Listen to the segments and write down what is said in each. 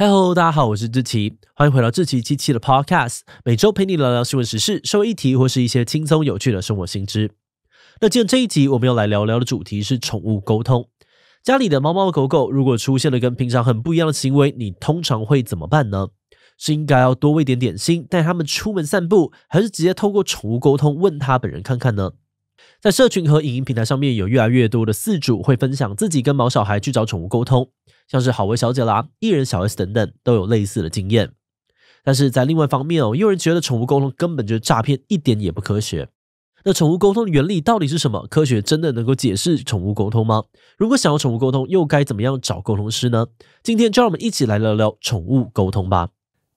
Hello，大家好，我是志奇，欢迎回到志奇机器的 Podcast，每周陪你聊聊新闻时事、社会议题或是一些轻松有趣的生活新知。那今天这一集我们要来聊聊的主题是宠物沟通。家里的猫猫狗狗如果出现了跟平常很不一样的行为，你通常会怎么办呢？是应该要多喂点点心，带他们出门散步，还是直接透过宠物沟通问他本人看看呢？在社群和影音平台上面，有越来越多的饲主会分享自己跟毛小孩去找宠物沟通。像是好为小姐啦、艺人小 S 等等，都有类似的经验。但是在另外一方面哦，有人觉得宠物沟通根本就是诈骗，一点也不科学。那宠物沟通的原理到底是什么？科学真的能够解释宠物沟通吗？如果想要宠物沟通，又该怎么样找沟通师呢？今天就让我们一起来聊聊宠物沟通吧。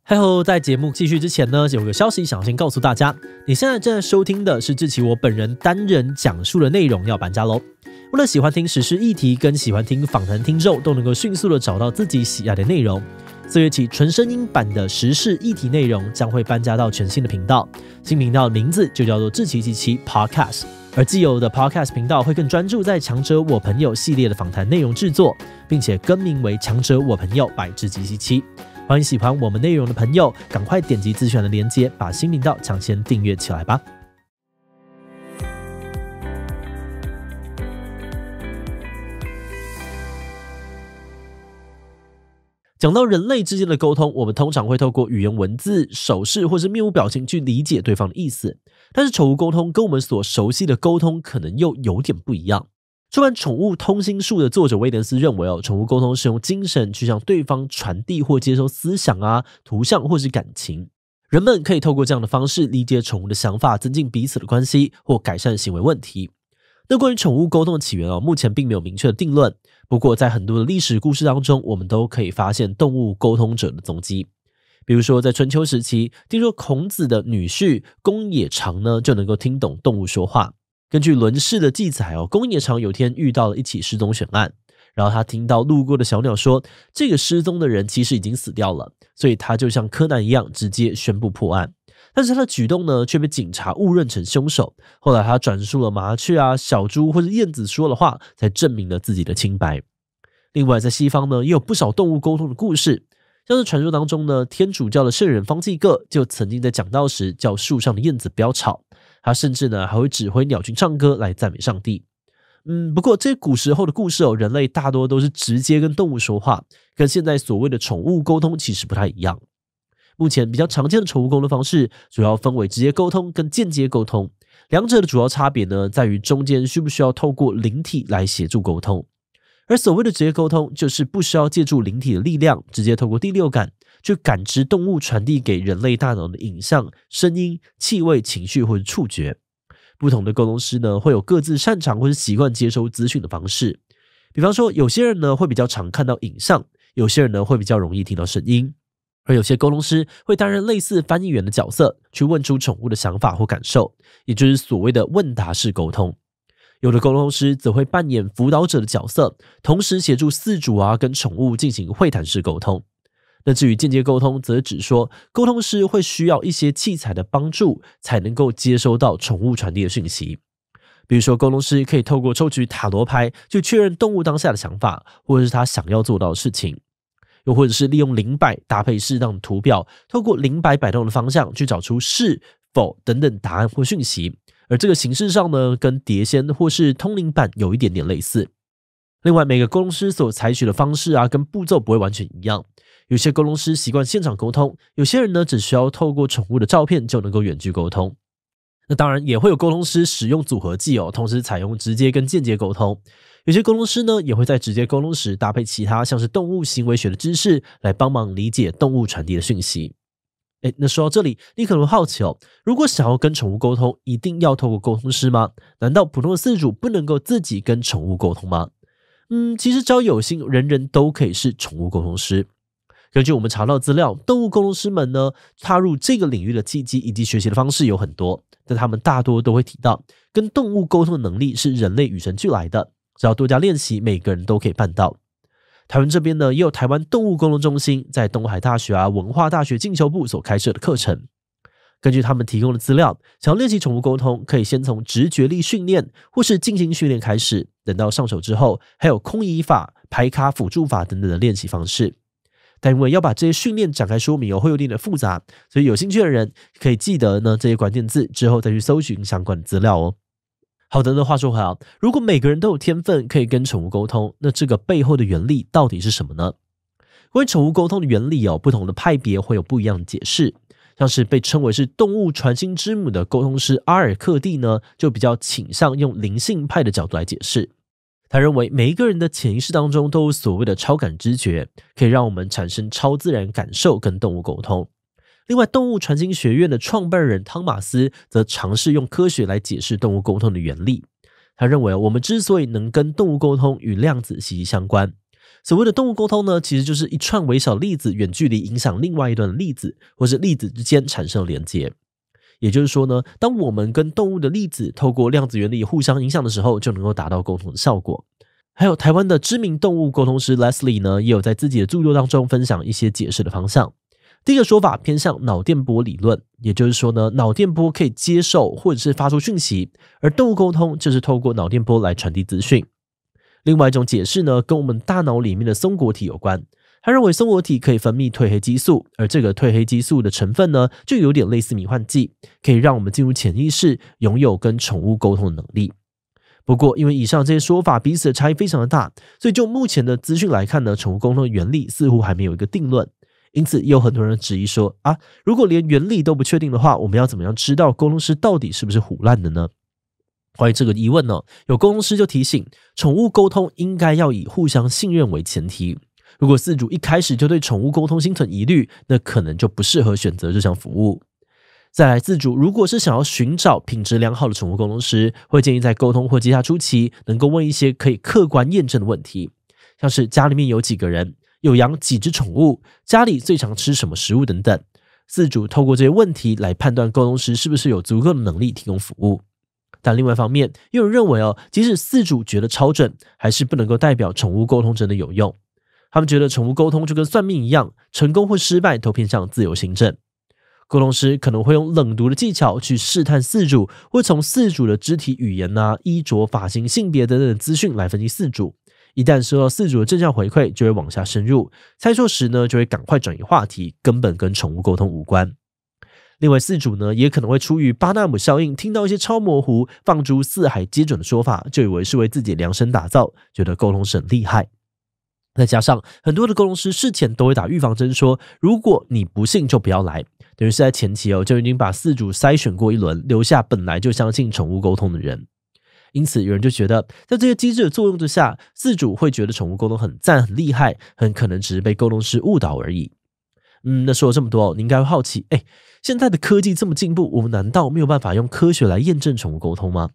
还有，在节目继续之前呢，有个消息想先告诉大家：你现在正在收听的是志奇我本人单人讲述的内容，要搬家喽。为了喜欢听时事议题跟喜欢听访谈听众都能够迅速的找到自己喜爱的内容，四月起纯声音版的时事议题内容将会搬家到全新的频道，新频道名字就叫做“智奇及其 Podcast”，而既有的 Podcast 频道会更专注在“强者我朋友”系列的访谈内容制作，并且更名为“强者我朋友百智及其七”。欢迎喜欢我们内容的朋友赶快点击资讯的连接，把新频道抢先订阅起来吧。讲到人类之间的沟通，我们通常会透过语言、文字、手势或是面部表情去理解对方的意思。但是宠物沟通跟我们所熟悉的沟通可能又有点不一样。出版《宠物通心术》的作者威廉斯认为哦，宠物沟通是用精神去向对方传递或接收思想啊、图像或是感情。人们可以透过这样的方式理解宠物的想法，增进彼此的关系或改善行为问题。那关于宠物沟通的起源哦，目前并没有明确的定论。不过，在很多的历史故事当中，我们都可以发现动物沟通者的踪迹。比如说，在春秋时期，听说孔子的女婿公冶长呢，就能够听懂动物说话。根据《伦氏》的记载哦，公冶长有天遇到了一起失踪悬案，然后他听到路过的小鸟说，这个失踪的人其实已经死掉了，所以他就像柯南一样，直接宣布破案。但是他的举动呢，却被警察误认成凶手。后来他转述了麻雀啊、小猪或者燕子说的话，才证明了自己的清白。另外，在西方呢，也有不少动物沟通的故事，像是传说当中呢，天主教的圣人方济各就曾经在讲道时叫树上的燕子不要吵，他甚至呢还会指挥鸟群唱歌来赞美上帝。嗯，不过这些古时候的故事哦，人类大多都是直接跟动物说话，跟现在所谓的宠物沟通其实不太一样。目前比较常见的宠物沟通方式，主要分为直接沟通跟间接沟通。两者的主要差别呢，在于中间需不需要透过灵体来协助沟通。而所谓的职业沟通，就是不需要借助灵体的力量，直接透过第六感去感知动物传递给人类大脑的影像、声音、气味、情绪或者触觉。不同的沟通师呢，会有各自擅长或者习惯接收资讯的方式。比方说，有些人呢会比较常看到影像，有些人呢会比较容易听到声音。而有些沟通师会担任类似翻译员的角色，去问出宠物的想法或感受，也就是所谓的问答式沟通。有的沟通师则会扮演辅导者的角色，同时协助饲主啊跟宠物进行会谈式沟通。那至于间接沟通，则指说沟通师会需要一些器材的帮助，才能够接收到宠物传递的讯息。比如说，沟通师可以透过抽取塔罗牌，去确认动物当下的想法，或者是他想要做到的事情。又或者是利用零摆搭配适当图表，透过零摆摆动的方向去找出是否等等答案或讯息。而这个形式上呢，跟碟仙或是通灵版有一点点类似。另外，每个沟通师所采取的方式啊，跟步骤不会完全一样。有些沟通师习惯现场沟通，有些人呢只需要透过宠物的照片就能够远距沟通。那当然也会有沟通师使用组合技哦，同时采用直接跟间接沟通。有些沟通师呢，也会在直接沟通时搭配其他像是动物行为学的知识来帮忙理解动物传递的讯息。哎，那说到这里，你可能好奇哦，如果想要跟宠物沟通，一定要透过沟通师吗？难道普通的饲主不能够自己跟宠物沟通吗？嗯，其实只要有心，人人都可以是宠物沟通师。根据我们查到资料，动物沟通师们呢，踏入这个领域的契机以及学习的方式有很多，但他们大多都会提到，跟动物沟通的能力是人类与生俱来的。只要多加练习，每个人都可以办到。台湾这边呢，也有台湾动物工通中心在东海大学啊、文化大学进修部所开设的课程。根据他们提供的资料，想要练习宠物沟通，可以先从直觉力训练或是静心训练开始。等到上手之后，还有空椅法、排卡辅助法等等的练习方式。但因为要把这些训练展开说明会有点的复杂，所以有兴趣的人可以记得呢这些关键字，之后再去搜寻相关的资料哦。好的，那话说回来啊，如果每个人都有天分可以跟宠物沟通，那这个背后的原理到底是什么呢？关于宠物沟通的原理哦，不同的派别会有不一样的解释。像是被称为是动物传心之母的沟通师阿尔克蒂呢，就比较倾向用灵性派的角度来解释。他认为每一个人的潜意识当中都有所谓的超感知觉，可以让我们产生超自然感受跟动物沟通。另外，动物传经学院的创办人汤马斯则尝试用科学来解释动物沟通的原理。他认为，我们之所以能跟动物沟通，与量子息息相关。所谓的动物沟通呢，其实就是一串微小粒子远距离影响另外一段粒子，或是粒子之间产生连接。也就是说呢，当我们跟动物的粒子透过量子原理互相影响的时候，就能够达到沟通的效果。还有台湾的知名动物沟通师 Leslie 呢，也有在自己的著作当中分享一些解释的方向。第一个说法偏向脑电波理论，也就是说呢，脑电波可以接受或者是发出讯息，而动物沟通就是透过脑电波来传递资讯。另外一种解释呢，跟我们大脑里面的松果体有关，他认为松果体可以分泌褪黑激素，而这个褪黑激素的成分呢，就有点类似迷幻剂，可以让我们进入潜意识，拥有跟宠物沟通的能力。不过，因为以上这些说法彼此的差异非常的大，所以就目前的资讯来看呢，宠物沟通的原理似乎还没有一个定论。因此，也有很多人质疑说：“啊，如果连原理都不确定的话，我们要怎么样知道沟通师到底是不是胡乱的呢？”关于这个疑问呢，有沟通师就提醒：宠物沟通应该要以互相信任为前提。如果饲主一开始就对宠物沟通心存疑虑，那可能就不适合选择这项服务。再来，饲主如果是想要寻找品质良好的宠物沟通师，会建议在沟通或接洽初期，能够问一些可以客观验证的问题，像是家里面有几个人。有养几只宠物？家里最常吃什么食物等等？饲主透过这些问题来判断沟通师是不是有足够的能力提供服务。但另外一方面，有人认为哦，即使饲主觉得超准，还是不能够代表宠物沟通真的有用。他们觉得宠物沟通就跟算命一样，成功或失败都偏向自由行政。沟通师可能会用冷读的技巧去试探饲主，会从饲主的肢体语言啊、衣着、发型、性别等等资讯来分析饲主。一旦收到四主的正向回馈，就会往下深入；猜错时呢，就会赶快转移话题，根本跟宠物沟通无关。另外，四主呢也可能会出于巴纳姆效应，听到一些超模糊、放诸四海皆准的说法，就以为是为自己量身打造，觉得沟通很厉害。再加上很多的沟通师事前都会打预防针，说如果你不信就不要来，等于是在前期哦就已经把四主筛选过一轮，留下本来就相信宠物沟通的人。因此，有人就觉得，在这些机制的作用之下，饲主会觉得宠物沟通很赞、很厉害，很可能只是被沟通师误导而已。嗯，那说了这么多，你应该会好奇，哎，现在的科技这么进步，我们难道没有办法用科学来验证宠物沟通吗？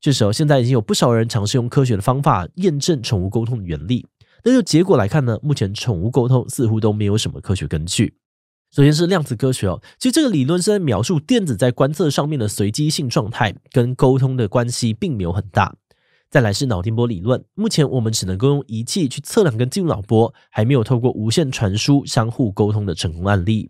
确实哦，现在已经有不少人尝试用科学的方法验证宠物沟通的原理。那就结果来看呢，目前宠物沟通似乎都没有什么科学根据。首先是量子科学哦，其实这个理论是在描述电子在观测上面的随机性状态，跟沟通的关系并没有很大。再来是脑电波理论，目前我们只能够用仪器去测量跟进入脑波，还没有透过无线传输相互沟通的成功案例。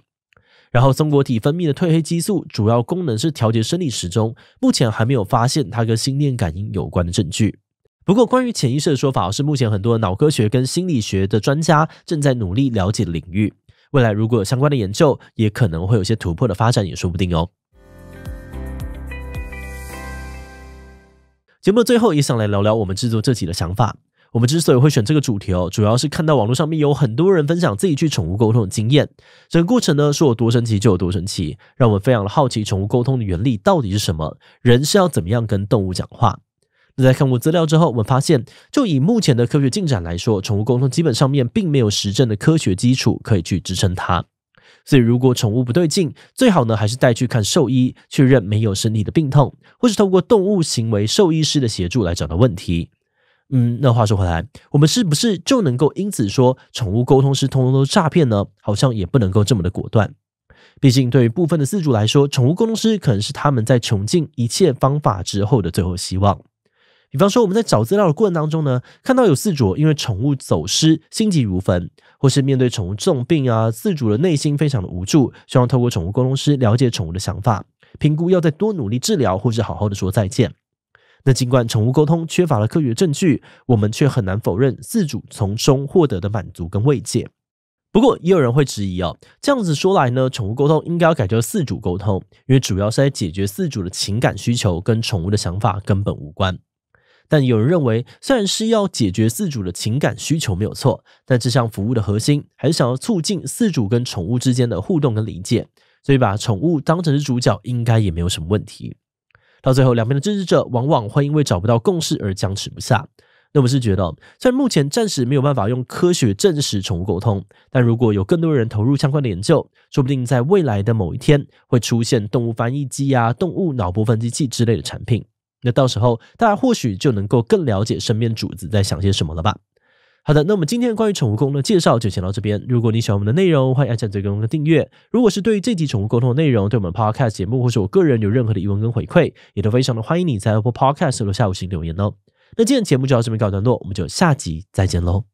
然后松果体分泌的褪黑激素主要功能是调节生理时钟，目前还没有发现它跟心电感应有关的证据。不过，关于潜意识的说法是目前很多脑科学跟心理学的专家正在努力了解的领域。未来如果有相关的研究，也可能会有些突破的发展，也说不定哦。节目最后也想来聊聊我们制作这集的想法。我们之所以会选这个主题哦，主要是看到网络上面有很多人分享自己去宠物沟通的经验，整个过程呢，说有多神奇就有多神奇，让我们非常的好奇宠物沟通的原理到底是什么，人是要怎么样跟动物讲话。在看过资料之后，我们发现，就以目前的科学进展来说，宠物沟通基本上面并没有实证的科学基础可以去支撑它。所以，如果宠物不对劲，最好呢还是带去看兽医，确认没有身体的病痛，或是透过动物行为兽医师的协助来找到问题。嗯，那话说回来，我们是不是就能够因此说宠物沟通师通通都是诈骗呢？好像也不能够这么的果断。毕竟，对于部分的饲主来说，宠物沟通师可能是他们在穷尽一切方法之后的最后希望。比方说，我们在找资料的过程当中呢，看到有饲主因为宠物走失心急如焚，或是面对宠物重病啊，饲主的内心非常的无助，希望透过宠物沟通师了解宠物的想法，评估要再多努力治疗，或是好好的说再见。那尽管宠物沟通缺乏了科学证据，我们却很难否认饲主从中获得的满足跟慰藉。不过，也有人会质疑哦，这样子说来呢，宠物沟通应该要改成饲主沟通，因为主要是在解决饲主的情感需求，跟宠物的想法根本无关。但有人认为，虽然是要解决饲主的情感需求没有错，但这项服务的核心还是想要促进饲主跟宠物之间的互动跟理解，所以把宠物当成是主角应该也没有什么问题。到最后，两边的支持者往往会因为找不到共识而僵持不下。那我是觉得，虽然目前暂时没有办法用科学证实宠物沟通，但如果有更多人投入相关的研究，说不定在未来的某一天会出现动物翻译机啊、动物脑波分析器之类的产品。那到时候大家或许就能够更了解身边主子在想些什么了吧。好的，那我们今天关于宠物沟通的介绍就先到这边。如果你喜欢我们的内容，欢迎按赞、最更的订阅。如果是对于这集宠物沟通的内容，对我们 Podcast 节目或是我个人有任何的疑问跟回馈，也都非常的欢迎你在 Apple Podcast 留下五星留言哦。那今天节目就到这边告一段落，我们就下集再见喽。